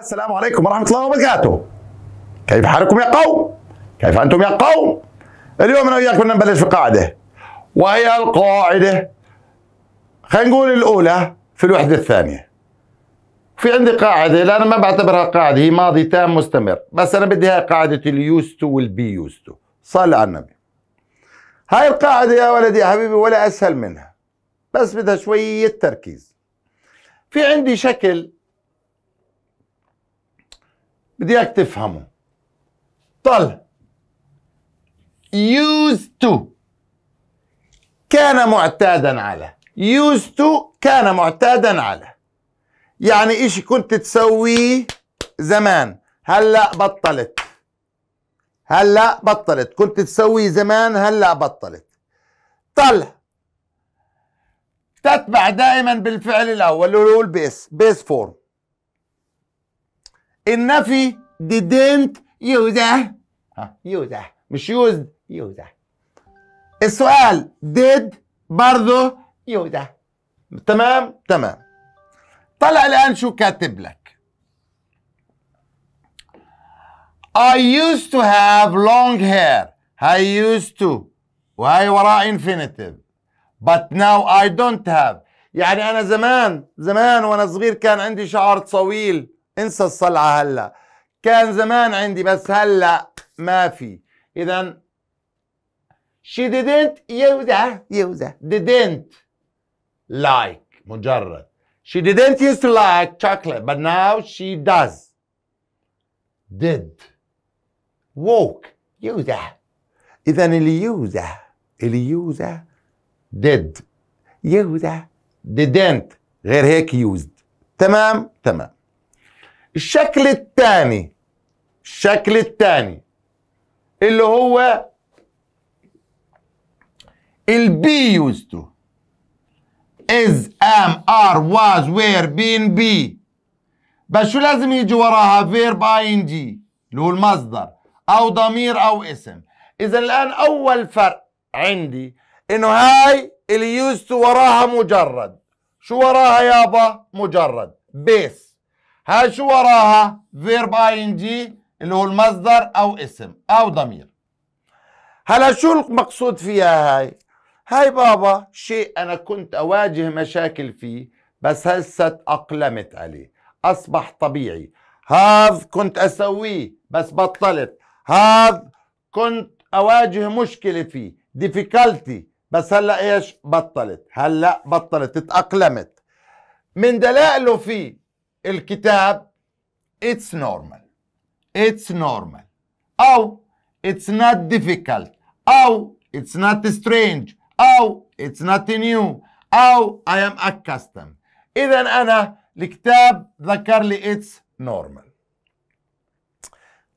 السلام عليكم ورحمة الله وبركاته كيف حالكم يا قوم؟ كيف أنتم يا قوم؟ اليوم أنا وياكم بدنا نبلش في قاعدة وهي القاعدة خلينا نقول الأولى في الوحدة الثانية في عندي قاعدة لا أنا ما بعتبرها قاعدة هي ماضي تام مستمر بس أنا بدي هاي قاعدة اليوستو والبي يوستو صلى على النبي هاي القاعدة يا ولدي يا حبيبي ولا أسهل منها بس بدها شوية تركيز في عندي شكل بدي اياك تفهمه طل used to كان معتادا على used to كان معتادا على يعني إشي كنت تسويه زمان هلا بطلت هلا بطلت كنت تسويه زمان هلا بطلت طلع تتبع دائما بالفعل الاول اللي هو البيس بيس فورم النفي didn't use ها use مش used use السؤال did برضه يوزه تمام تمام طلع الآن شو كاتب لك I used to have long hair I used to وهي وراء infinitive but now I don't have يعني أنا زمان زمان وأنا صغير كان عندي شعر طويل انسى الصلعة هلا كان زمان عندي بس هلا ما في اذا she didn't يوزع يوزع didn't like مجرد she didn't used to like chocolate but now she does did walk يوزع اذا اليوزا اليوزا did يوزا didn't غير هيك used تمام تمام الشكل الثاني الشكل الثاني اللي هو البي يوز تو is am are was were been be بس شو لازم يجي وراها فيرب ان جي اللي هو المصدر او ضمير او اسم اذا الان اول فرق عندي انه هاي اللي يوز تو وراها مجرد شو وراها يابا مجرد بيس ها شو وراها فيرب اي ان جي اللي هو المصدر او اسم او ضمير هلا شو المقصود فيها هاي هاي بابا شيء انا كنت اواجه مشاكل فيه بس هسه تأقلمت عليه اصبح طبيعي هذا كنت اسويه بس بطلت هذا كنت اواجه مشكله فيه ديفيكالتي بس هلا ايش بطلت هلا بطلت تأقلمت من دلائله فيه الكتاب it's normal it's normal أو it's not difficult أو it's not strange أو it's not new أو I am accustomed إذا أنا الكتاب ذكر لي it's normal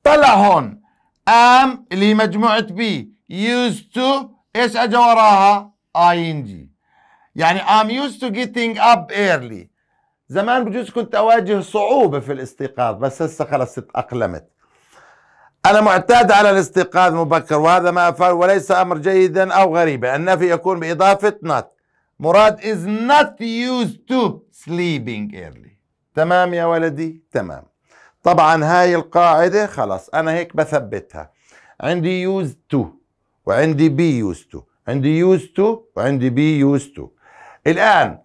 طلع هون am اللي هي مجموعة B used to ايش اجى وراها؟ ING يعني I'm used to getting up early زمان بجوز كنت أواجه صعوبة في الاستيقاظ بس هسه خلص تأقلمت أنا معتاد على الاستيقاظ مبكر وهذا ما أفعل وليس أمر جيدا أو غريبا النفي يكون بإضافة not مراد is not used to sleeping early تمام يا ولدي تمام طبعا هاي القاعدة خلاص أنا هيك بثبتها عندي used to وعندي be used to عندي used to وعندي be used to الآن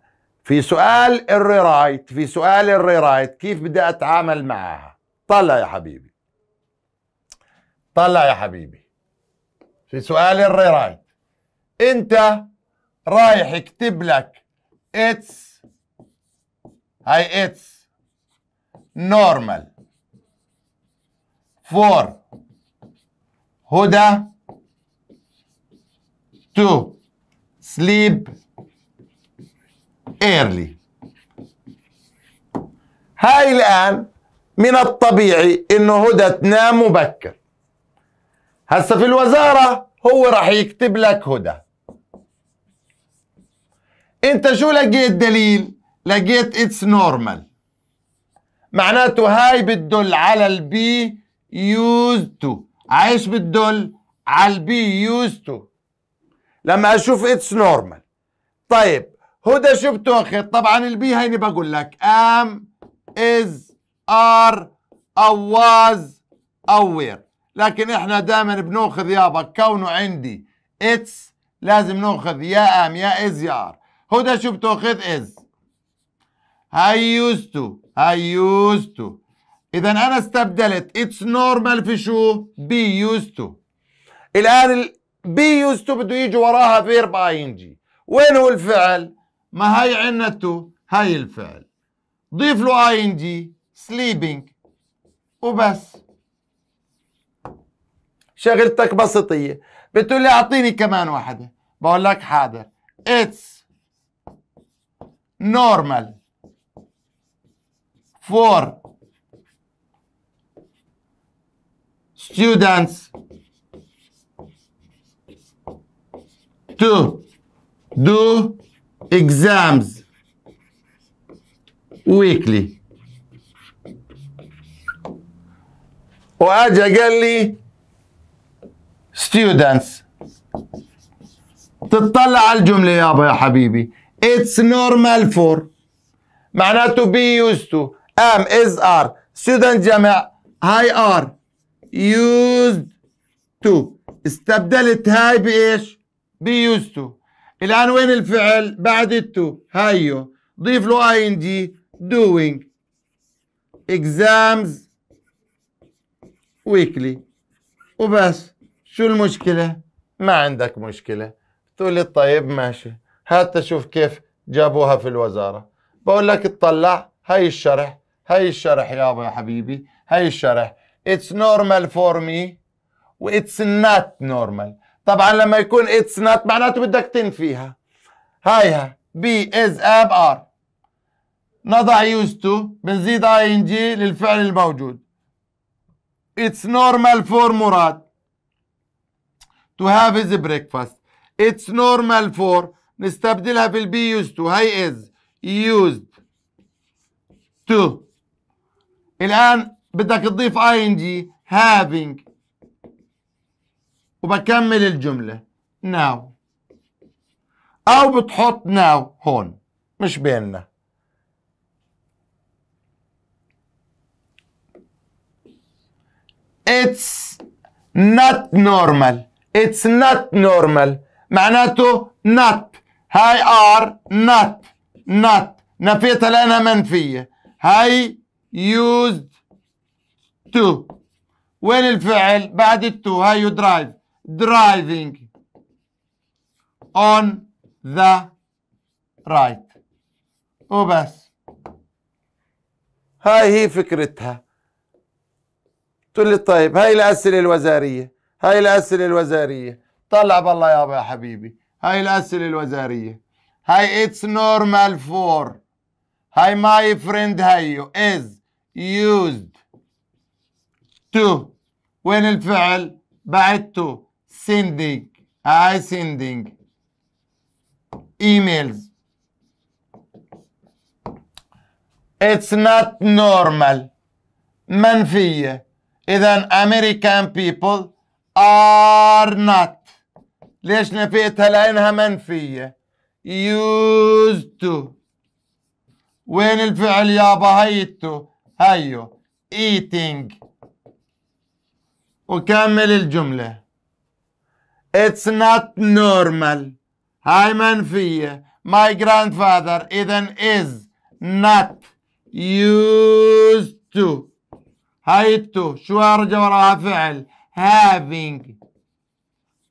في سؤال الريرايت في سؤال الريرايت كيف بدي اتعامل معها طلع يا حبيبي طلع يا حبيبي في سؤال الريرايت انت رايح يكتب لك اتس هاي اتس نورمال فور هدى تو سليب ايرلي هاي الان من الطبيعي انه هدى تنام مبكر هسه في الوزاره هو راح يكتب لك هدى انت شو لقيت دليل لقيت اتس نورمال معناته هاي بتدل على البي يوز تو عايش بتدل على البي يوز تو لما اشوف اتس نورمال طيب هدى شو بتاخذ طبعا البي هيني بقول لك ام از ار او واز او وير لكن احنا دائما بناخذ يابا كونه عندي اتس لازم ناخذ يا ام يا از يا ار هدى شو بتاخذ از هاي يوز تو هاي يوز تو اذا انا استبدلت اتس نورمال في شو بي يوز تو الان بي يوز تو بده يجي وراها فيرب اي ان جي وين هو الفعل ما هاي تو هاي الفعل ضيف له اي ان جي سليبينج وبس شغلتك بسيطية بتقول لي اعطيني كمان واحدة بقول لك حاضر اتس normal for students to do exams weekly واجا قال لي students تطلع على الجمله يابا يا حبيبي it's normal for معناته be used to am is are student جمع هاي are used to استبدلت هاي بايش be used to الآن وين الفعل بعد التو هايو ضيف له اي ان جي doing exams weekly وبس شو المشكلة؟ ما عندك مشكلة تقول لي طيب ماشي هات تشوف كيف جابوها في الوزارة بقول لك اطلع هاي الشرح هاي الشرح يابا يا حبيبي هاي الشرح it's normal for me و it's not normal طبعا لما يكون اتس نوت معناته بدك تنفيها هايها بي از اب ار نضع يوز تو بنزيد اي ان جي للفعل الموجود اتس نورمال فور مراد تو هاف از بريكفاست اتس نورمال فور نستبدلها بالبي يوز تو هاي از يوز تو الان بدك تضيف اي ان جي هافينج وبكمل الجملة now أو بتحط now هون مش بيننا It's not normal It's not normal معناته not هاي are not not نفيتها لأنها منفية هاي used to وين الفعل بعد التو هاي يو درايف driving on the right وبس هاي هي فكرتها تقول لي طيب هاي الأسئلة الوزارية هاي الأسئلة الوزارية طلع بالله يابا يا حبيبي هاي الأسئلة الوزارية هاي اتس نورمال فور هاي ماي فريند هيو از يوزد تو وين الفعل بعد تو sending I sending emails It's not normal منفية إذا American people are not ليش نفيتها لأنها منفية used to وين الفعل يابا هيتو هيو eating وكمل الجمله It's not normal. هاي منفية. My grandfather إذا is not used to. هاي التو شو أرجع وراها فعل. Having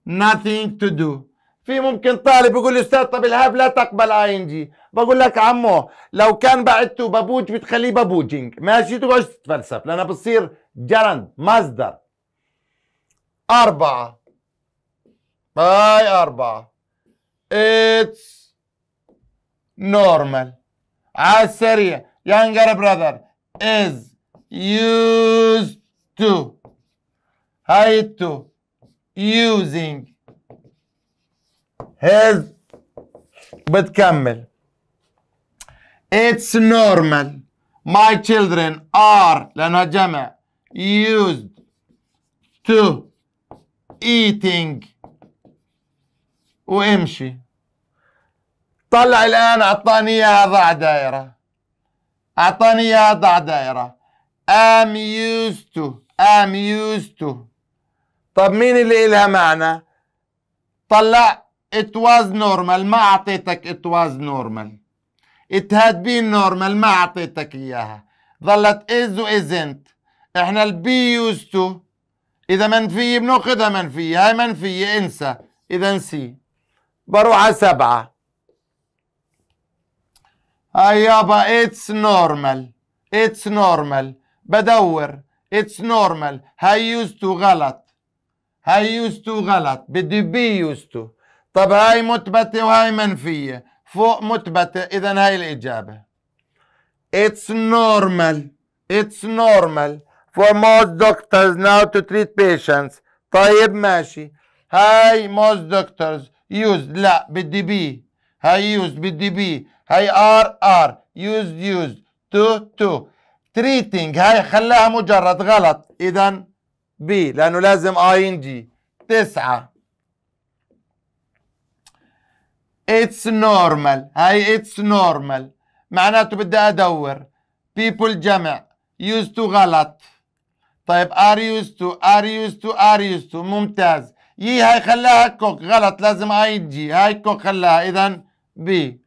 nothing to do. في ممكن طالب يقول لي استاذ طب الهاب لا تقبل اي ان جي بقول لك عمو لو كان بعدته بابوج بتخليه بابوجينج ماشي تقعدش تتفلسف لانها بتصير جرند مصدر أربعة باي أربعة It's normal على السريع younger brother is used to هاي to using his بتكمل It's normal My children are لأنها جمع used to eating وامشي طلع الان اعطاني اياها ضع دائره اعطاني اياها ضع دائره I'm used to I'm used to طب مين اللي إلها معنى؟ طلع it was normal ما أعطيتك it was normal it had been normal ما أعطيتك إياها ظلت is و isn't إحنا ال be used to إذا منفية بناخذها منفية هاي منفية انسى إذا نسي بروح على سبعة هاي يابا اتس نورمال اتس نورمال بدور اتس نورمال هاي يوزتو غلط هاي يوزتو غلط بدي بي يوزتو طب هاي مثبتة وهاي منفية فوق مثبتة إذا هاي الإجابة اتس نورمال اتس نورمال for most doctors now to treat patients طيب ماشي هاي most doctors used لا بدي بي هاي used بدي بي هاي ار ار used used تو تو treating هاي خلاها مجرد غلط اذا بي لانه لازم اي ان جي تسعة اتس نورمال هاي اتس نورمال معناته بدي ادور people جمع used to غلط طيب are used to are used to are used to ممتاز يي هاي خلاها كوك غلط لازم اي جي هاي كوك خلاها اذا بي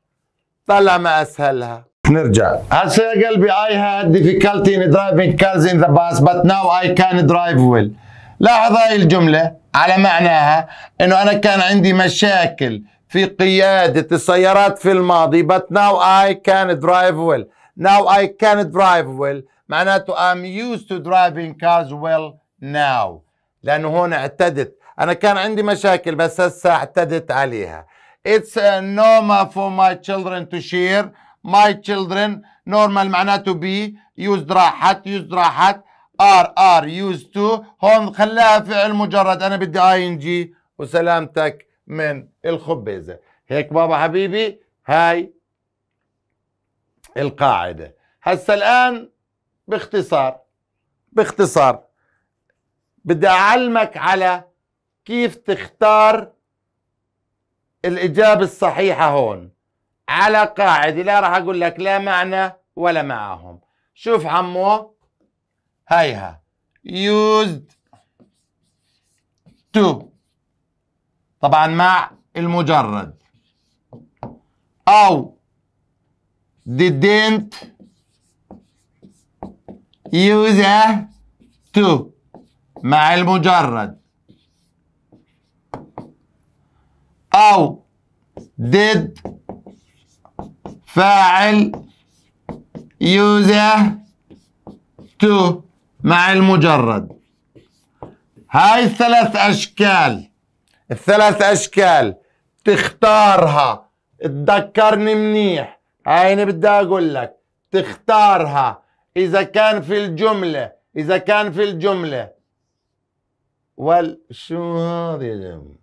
طلع ما اسهلها نرجع هسه يا قلبي اي هاد difficulty ان درايفنج كارز ان ذا باس بت ناو اي كان درايف ويل لاحظ هاي الجملة على معناها انه انا كان عندي مشاكل في قيادة السيارات في الماضي بت ناو اي كان درايف ويل ناو اي كان درايف ويل معناته ام يوز تو درايفنج كارز ويل ناو لانه هون اعتدت انا كان عندي مشاكل بس هسه اعتدت عليها It's a normal for my children to share my children normal معناته be used راحت used راحت are are used to هون خلاها فعل مجرد انا بدي اي ان جي وسلامتك من الخبيزه هيك بابا حبيبي هاي القاعده هسه الان باختصار باختصار بدي اعلمك على كيف تختار الإجابة الصحيحة هون على قاعدة لا راح أقول لك لا معنى ولا معهم شوف عمو هيها used to طبعا مع المجرد أو didn't use to مع المجرد أو did فاعل يوزه to مع المجرد هاي الثلاث أشكال الثلاث أشكال تختارها تذكرني منيح هاي بدي أقول لك تختارها إذا كان في الجملة إذا كان في الجملة وال شو هذا يا جماعة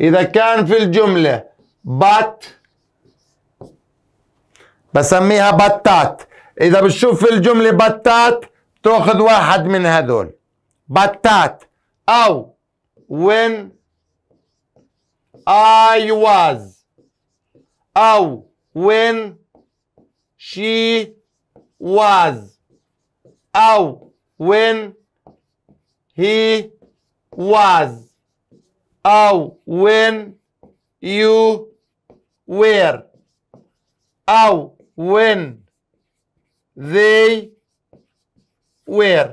إذا كان في الجملة بات بسميها بتات إذا بتشوف في الجملة بتات تأخذ واحد من هذول بتات أو when I was أو when she was أو when he was أو when you were أو when they were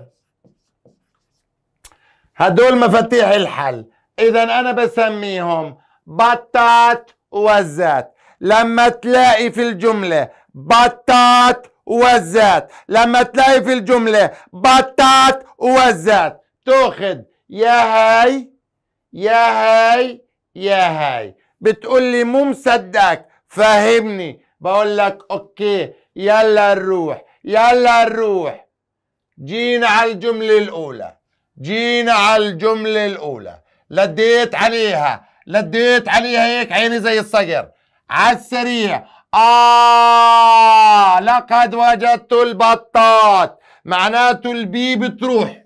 هدول مفاتيح الحل إذا أنا بسميهم بطات وزات لما تلاقي في الجملة بطات وزات لما تلاقي في الجملة بطات وزات تاخد يا هاي يا هاي يا هاي بتقول لي مو مصدقك فهمني بقول لك اوكي يلا نروح يلا نروح جينا على الجملة الأولى جينا على الجملة الأولى لديت عليها لديت عليها هيك عيني زي الصقر على السريع آه لقد وجدت البطاط معناته البي بتروح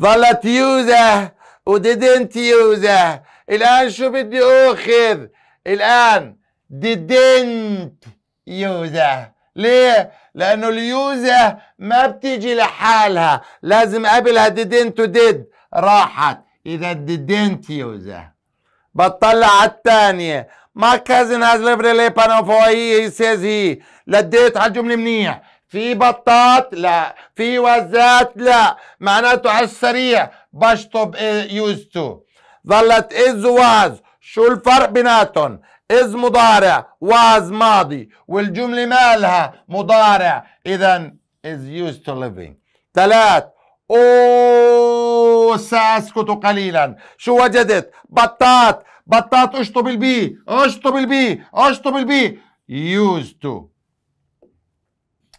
ظلت يوزة وديدنت يوزة الآن شو بدي أخذ الآن ديدنت يوزة ليه؟ لأنه اليوزة ما بتيجي لحالها لازم قبلها ديدنت وديد راحت إذا ديدنت يوزة بطلع على الثانية ما كازن هاز ليفري لي Lebanon for هي هي لديت على الجملة منيح في بطاط لا في وزات لا معناته على السريع بشطب إيه يوز تو ظلت از واز شو الفرق بيناتهم از مضارع واز ماضي والجملة مالها مضارع اذا از يوز تو ليفينج ثلاث أو سأسكت قليلا شو وجدت بطاط بطاط اشطب البي اشطب البي اشطب البي يوز تو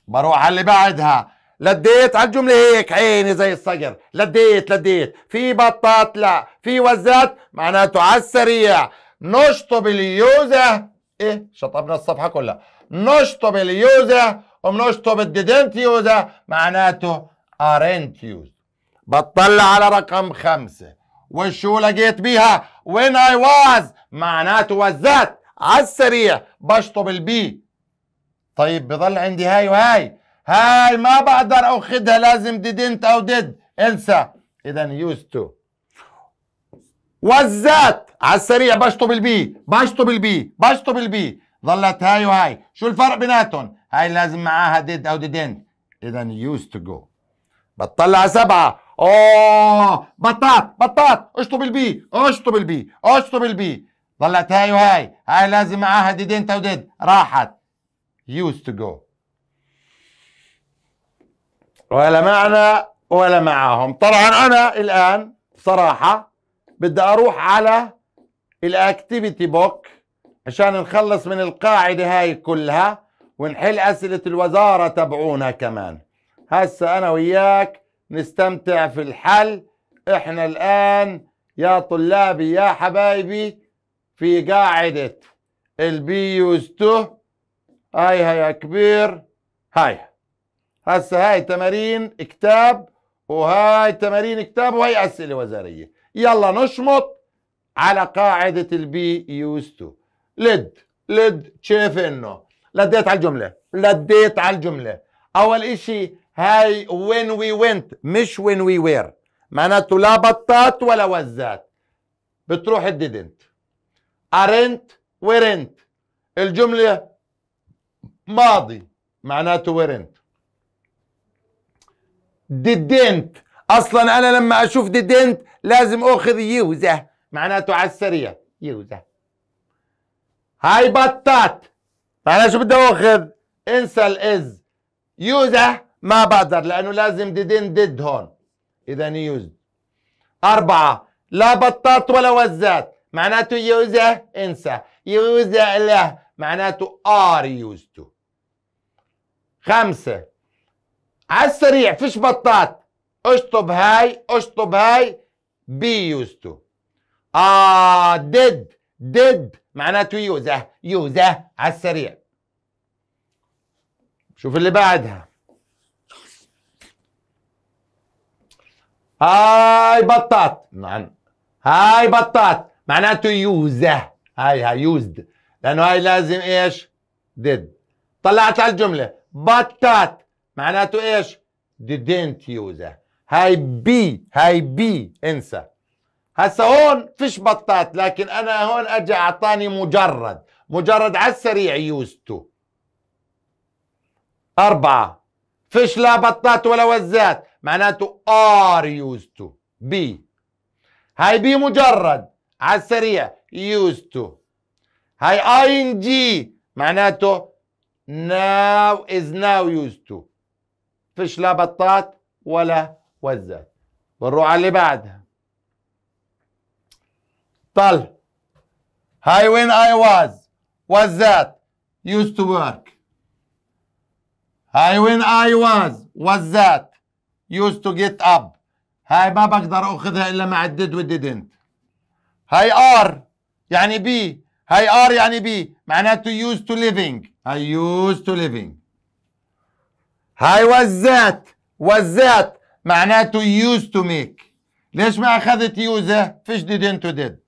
بروح على اللي بعدها لديت على الجملة هيك عيني زي الصقر لديت لديت في بطات لا في وزات معناته على السريع نشطب اليوزة ايه شطبنا الصفحة كلها نشطب اليوزة وبنشطب الديدنت يوزة معناته ارنت يوز بطلع على رقم خمسة وشو لقيت بيها وين اي واز معناته وزات على السريع بشطب البي طيب بضل عندي هاي وهاي هاي ما بقدر اخذها لازم ديدنت او ديد انسى اذا يوز تو وزات على السريع بشطب البي بشطب البي بشطب البي ظلت هاي وهاي شو الفرق بيناتهم هاي لازم معاها ديد او ديدنت اذا يوز تو جو بتطلع سبعة اوه بطاط بطاط اشطب البي اشطب البي اشطب البي ظلت هاي وهاي هاي لازم معاها ديدنت او ديد راحت used to go ولا معنا ولا معهم طبعا أنا الآن بصراحة بدي أروح على الأكتيفيتي بوك عشان نخلص من القاعدة هاي كلها ونحل أسئلة الوزارة تبعونا كمان هسا أنا وياك نستمتع في الحل إحنا الآن يا طلابي يا حبايبي في قاعدة البي يوز تو هاي يا كبير هاي هسه هاي تمارين كتاب وهاي تمارين كتاب وهي اسئله وزاريه يلا نشمط على قاعده البي يوز تو لد لد شايف انه لديت على الجمله لديت على الجمله اول اشي هاي وين وي وينت مش وين وي وير معناته لا بطات ولا وزات بتروح الديدنت ارنت ويرنت الجمله ماضي معناته ورنت ديدنت اصلا انا لما اشوف ديدنت لازم اخذ يوزه معناته على السريع يوزه هاي بطات فانا شو بدي اخذ انسى الاز يوزه ما بقدر لانه لازم ديدنت ديد هون اذا يوزد اربعه لا بطات ولا وزات معناته يوزه انسى يوزه له معناته ار يوزتو خمسة على السريع فيش بطات اشطب هاي اشطب هاي بي يوزتو آه ديد ديد معناته يوزه يوزه على السريع شوف اللي بعدها هاي بطاط نعم هاي بطاط معناته يوزه هاي هاي يوزد لانه هاي لازم ايش ديد طلعت على الجمله بطات معناته ايش didn't use هاي بي هاي بي انسى هسا هون فيش بطات لكن انا هون اجى اعطاني مجرد مجرد على السريع يوزته أربعة فيش لا بطات ولا وزات معناته ار يوزته بي هاي بي مجرد على السريع يوزته هاي اي ان جي معناته now is now used to فيش لا بطات ولا وزات بنروح على اللي بعدها طل هاي وين اي واز that used to work هاي وين اي واز that used to get up هاي ما بقدر اخذها الا مع الديد didn't هاي ار يعني بي هاي ار يعني بي معناته يوز تو ليفينج هاي يوز تو ليفينج هاي وزات وزات معناته يوز تو ميك ليش ما اخذت يوزه فيش ديد to ديد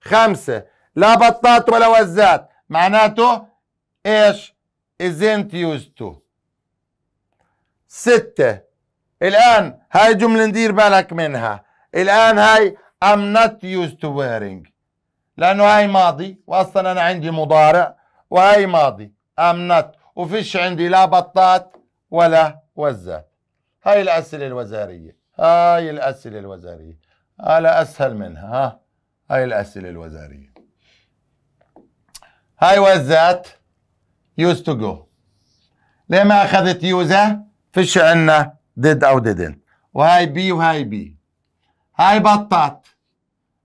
خمسة لا بطات ولا وزات معناته ايش isn't used to ستة الآن هاي جملة ندير بالك منها الآن هاي I'm not used to wearing لانه هاي ماضي واصلا انا عندي مضارع وهاي ماضي امنت وفيش عندي لا بطات ولا وزات هاي الاسئله الوزاريه هاي الاسئله الوزاريه هلا اسهل منها ها هاي الاسئله الوزاريه هاي وزات يوز تو جو ليه ما اخذت يوزه فيش عندنا ديد او ديدنت وهاي بي وهاي بي هاي بطات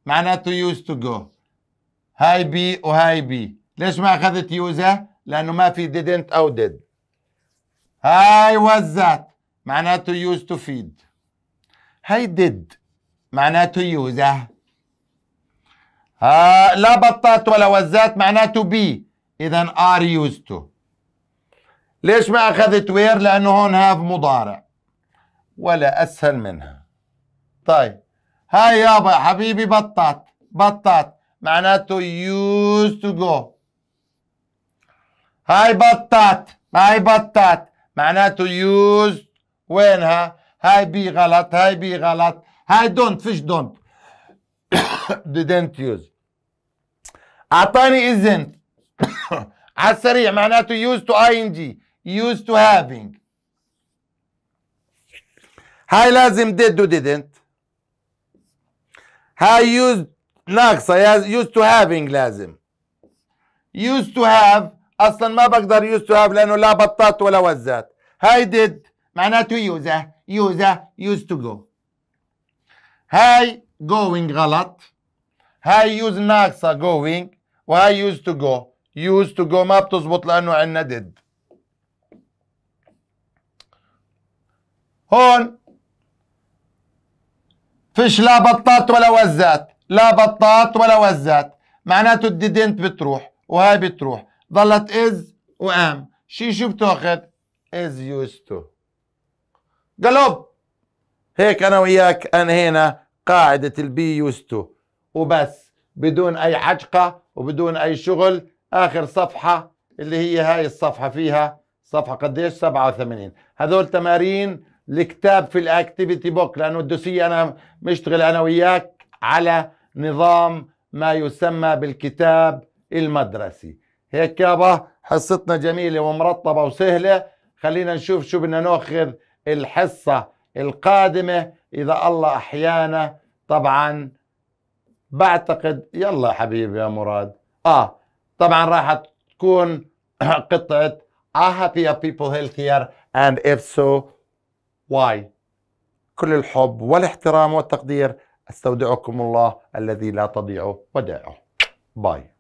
معناته يوز تو جو هاي بي وهاي بي ليش ما اخذت يوزا لانه ما في didn't او did هاي وزت معناته يوز تو فيد هاي did معناته يوزا ها لا بطات ولا وزات معناته بي اذا ار يوز تو ليش ما اخذت وير لانه هون هاف مضارع ولا اسهل منها طيب هاي يابا حبيبي بطات بطات معناته used to go هاي بطات هاي بطات معناته used وينها هاي بي غلط هاي بي غلط هاي don't فيش don't didn't use اعطاني isn't على السريع معناته used to ing used to having هاي لازم did و didn't هاي used ناقصه used to having لازم used to have اصلا ما بقدر used to have لانه لا بطات ولا وزات هاي did معناته use use used to go هاي going غلط هاي use ناقصه going وهاي used to go used to go ما بتزبط لانه عندنا did هون فيش لا بطات ولا وزات لا بطات ولا وزات معناته الديدنت بتروح وهاي بتروح ظلت از وام شي شو بتاخذ از يوز تو قلب هيك انا وياك انهينا قاعده البي يوز تو وبس بدون اي حجقه وبدون اي شغل اخر صفحه اللي هي هاي الصفحه فيها صفحه قديش 87 هذول تمارين لكتاب في الاكتيفيتي بوك لانه الدوسيه انا مشتغل انا وياك على نظام ما يسمى بالكتاب المدرسي هيك يابا حصتنا جميلة ومرطبة وسهلة خلينا نشوف شو بدنا ناخذ الحصة القادمة إذا الله أحيانا طبعا بعتقد يلا حبيبي يا مراد آه طبعا راح تكون قطعة have happier people healthier and if so why كل الحب والاحترام والتقدير استودعكم الله الذي لا تضيع ودائعه باي